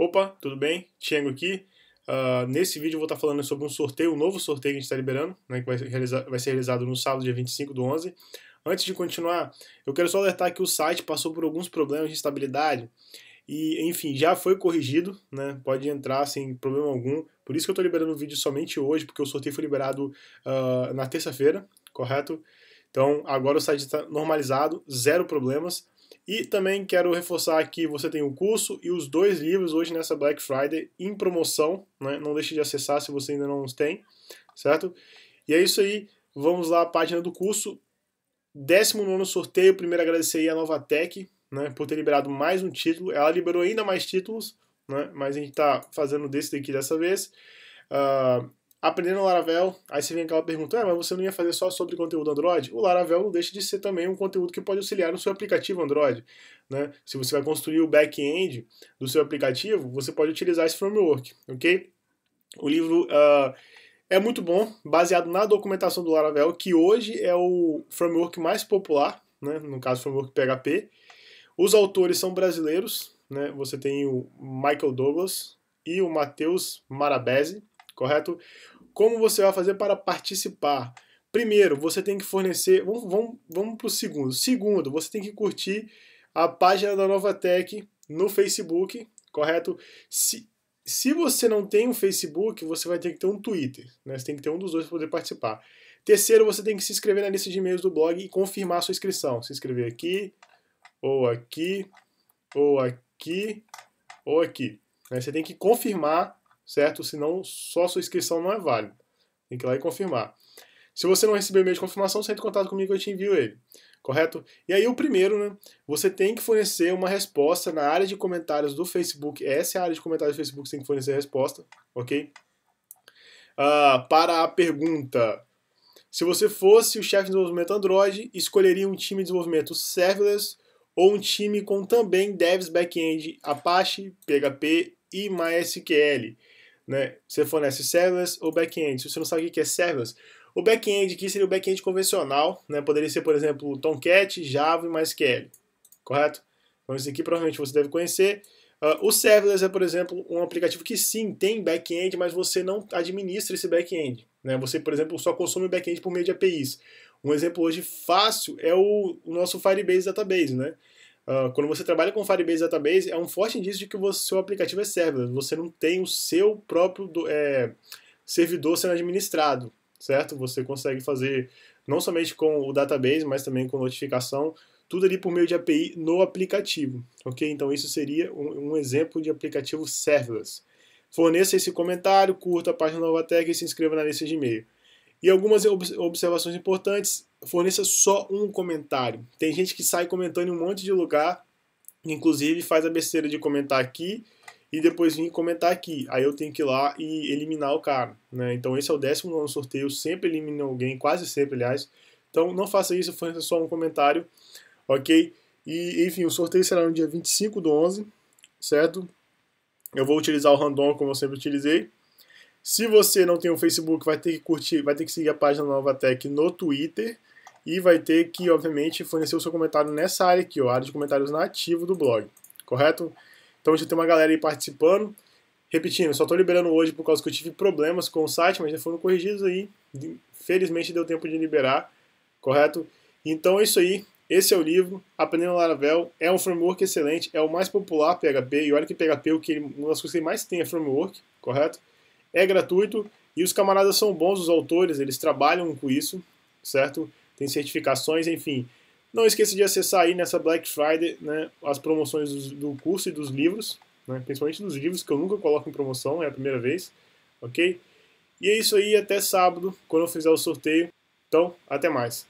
Opa, tudo bem? Tiago aqui. Uh, nesse vídeo eu vou estar falando sobre um sorteio, um novo sorteio que a gente está liberando, né, que vai, realizar, vai, ser realizado no sábado, dia 25 do 11. Antes de continuar, eu quero só alertar que o site passou por alguns problemas de estabilidade e, enfim, já foi corrigido, né, pode entrar sem problema algum. Por isso que eu estou liberando o vídeo somente hoje, porque o sorteio foi liberado uh, na terça-feira, correto? Então, agora o site está normalizado, zero problemas. E também quero reforçar que você tem o curso e os dois livros hoje nessa Black Friday em promoção, né? Não deixe de acessar se você ainda não os tem, certo? E é isso aí, vamos lá à página do curso. 19 sorteio, primeiro agradecer aí a Novatec, né, por ter liberado mais um título. Ela liberou ainda mais títulos, né, mas a gente está fazendo desse daqui dessa vez. Ah, aprendendo Laravel, aí você vem aquela pergunta, é mas você não ia fazer só sobre conteúdo Android? O Laravel não deixa de ser também um conteúdo que pode auxiliar no seu aplicativo Android. Né? Se você vai construir o back-end do seu aplicativo, você pode utilizar esse framework, ok? O livro uh, é muito bom, baseado na documentação do Laravel, que hoje é o framework mais popular, né? no caso, o framework PHP. Os autores são brasileiros, né? você tem o Michael Douglas e o Matheus Marabese, correto? Como você vai fazer para participar? Primeiro, você tem que fornecer. Vamos, vamos, vamos para o segundo. Segundo, você tem que curtir a página da Nova Tech no Facebook, correto? Se, se você não tem um Facebook, você vai ter que ter um Twitter. Né? Você tem que ter um dos dois para poder participar. Terceiro, você tem que se inscrever na lista de e-mails do blog e confirmar a sua inscrição. Se inscrever aqui, ou aqui, ou aqui, ou aqui. Né? Você tem que confirmar certo? Senão só sua inscrição não é válida. Tem que ir lá e confirmar. Se você não receber o e-mail de confirmação, você entra em contato comigo e eu te envio ele. Correto? E aí o primeiro, né? Você tem que fornecer uma resposta na área de comentários do Facebook. Essa é a área de comentários do Facebook, você tem que fornecer a resposta, ok? Uh, para a pergunta. Se você fosse o chefe de desenvolvimento Android, escolheria um time de desenvolvimento serverless ou um time com também devs back-end Apache, PHP e MySQL. Né? Você fornece serverless ou back-end. Se você não sabe o que é serverless, o back-end aqui seria o back-end convencional, né? poderia ser, por exemplo, Tomcat, Java e MySQL, correto? Então isso aqui provavelmente você deve conhecer. Uh, o serverless é, por exemplo, um aplicativo que sim, tem back-end, mas você não administra esse back-end. Né? Você, por exemplo, só consome back-end por meio de APIs. Um exemplo hoje fácil é o, o nosso Firebase Database, né? Uh, quando você trabalha com Firebase Database, é um forte indício de que o seu aplicativo é serverless. Você não tem o seu próprio do, é, servidor sendo administrado, certo? Você consegue fazer não somente com o database, mas também com notificação, tudo ali por meio de API no aplicativo, ok? Então isso seria um, um exemplo de aplicativo serverless. Forneça esse comentário, curta a página Nova Tech e se inscreva na lista de e-mail. E algumas observações importantes, forneça só um comentário. Tem gente que sai comentando em um monte de lugar, inclusive faz a besteira de comentar aqui e depois vir comentar aqui. Aí eu tenho que ir lá e eliminar o cara. Né? Então esse é o décimo nono sorteio, sempre elimina alguém, quase sempre, aliás. Então não faça isso, forneça só um comentário, ok? E enfim, o sorteio será no dia 25 do 11, certo? Eu vou utilizar o random como eu sempre utilizei. Se você não tem o um Facebook, vai ter que curtir, vai ter que seguir a página Nova Tech no Twitter e vai ter que, obviamente, fornecer o seu comentário nessa área aqui, ó, área de comentários nativo do blog, correto? Então já tem uma galera aí participando. Repetindo, só estou liberando hoje por causa que eu tive problemas com o site, mas já foram corrigidos aí. Felizmente deu tempo de liberar, correto? Então é isso aí. Esse é o livro, Aprendendo Laravel. É um framework excelente, é o mais popular PHP. E olha que PHP, é o que ele, uma das coisas que ele mais tem é framework, correto? é gratuito e os camaradas são bons, os autores, eles trabalham com isso, certo? Tem certificações, enfim. Não esqueça de acessar aí nessa Black Friday né, as promoções do, curso e dos livros, né, principalmente dos livros que eu nunca coloco em promoção, é a primeira vez, ok? E é isso aí, até sábado, quando eu fizer o sorteio. Então, até mais.